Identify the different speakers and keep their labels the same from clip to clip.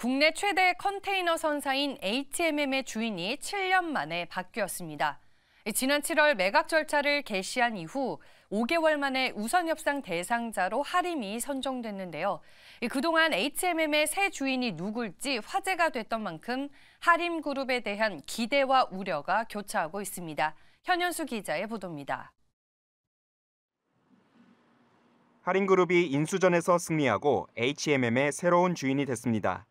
Speaker 1: 국내 최대 컨테이너 선사인 HMM의 주인이 7년 만에 바뀌었습니다. 지난 7월 매각 절차를 개시한 이후 5개월 만에 우선 협상 대상자로 하림이 선정됐는데요. 그동안 HMM의 새 주인이 누굴지 화제가 됐던 만큼 하림 그룹에 대한 기대와 우려가 교차하고 있습니다. 현현수 기자의 보도입니다.
Speaker 2: 하림 그룹이 인수전에서 승리하고 HMM의 새로운 주인이 됐습니다.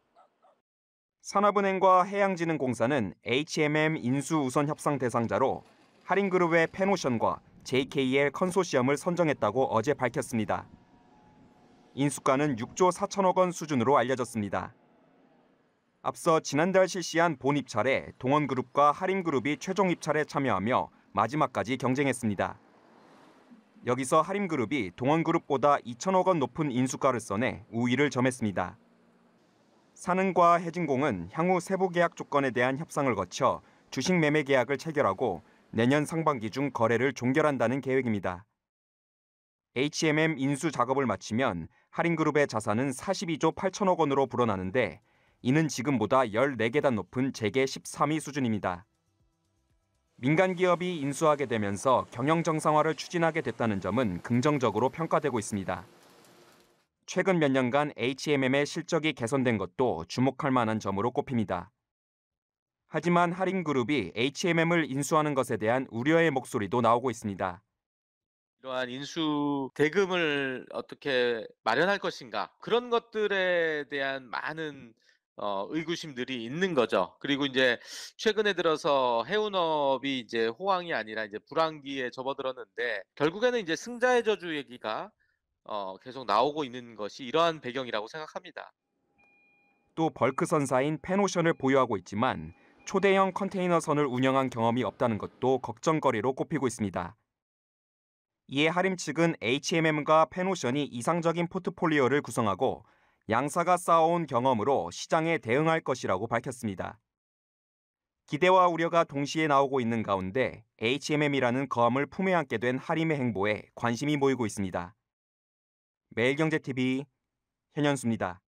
Speaker 2: 산업은행과 해양진흥공사는 HMM 인수 우선 협상 대상자로 할인그룹의 페노션과 JKL 컨소시엄을 선정했다고 어제 밝혔습니다. 인수가는 6조 4천억 원 수준으로 알려졌습니다. 앞서 지난달 실시한 본 입찰에 동원그룹과 할인그룹이 최종 입찰에 참여하며 마지막까지 경쟁했습니다. 여기서 할인그룹이 동원그룹보다 2천억 원 높은 인수가를 써내 우위를 점했습니다. 산은과 해진공은 향후 세부 계약 조건에 대한 협상을 거쳐 주식 매매 계약을 체결하고 내년 상반기 중 거래를 종결한다는 계획입니다. HMM 인수 작업을 마치면 할인그룹의 자산은 42조 8천억 원으로 불어나는데 이는 지금보다 14계단 높은 재계 13위 수준입니다. 민간 기업이 인수하게 되면서 경영 정상화를 추진하게 됐다는 점은 긍정적으로 평가되고 있습니다. 최근 몇 년간 HMM의 실적이 개선된 것도 주목할 만한 점으로 꼽힙니다. 하지만 할인그룹이 HMM을 인수하는 것에 대한 우려의 목소리도 나오고 있습니다.
Speaker 3: 이러한 인수 대금을 어떻게 마련할 것인가 그런 것들에 대한 많은 어, 의구심들이 있는 거죠. 그리고 이제 최근에 들어서 해운업이 이제 호황이 아니라 이제 불황기에 접어들었는데 결국에는 이제 승자의 저주 얘기가 어, 계속 나오고 있는 것이 이러한 배경이라고 생각합니다.
Speaker 2: 또 벌크 선사인 펜오션을 보유하고 있지만 초대형 컨테이너선을 운영한 경험이 없다는 것도 걱정거리로 꼽히고 있습니다. 이에 하림 측은 HMM과 펜오션이 이상적인 포트폴리오를 구성하고 양사가 쌓아온 경험으로 시장에 대응할 것이라고 밝혔습니다. 기대와 우려가 동시에 나오고 있는 가운데 HMM이라는 거함을 품에 안게 된 하림의 행보에 관심이 모이고
Speaker 3: 있습니다. 매일경제TV 현현수입니다.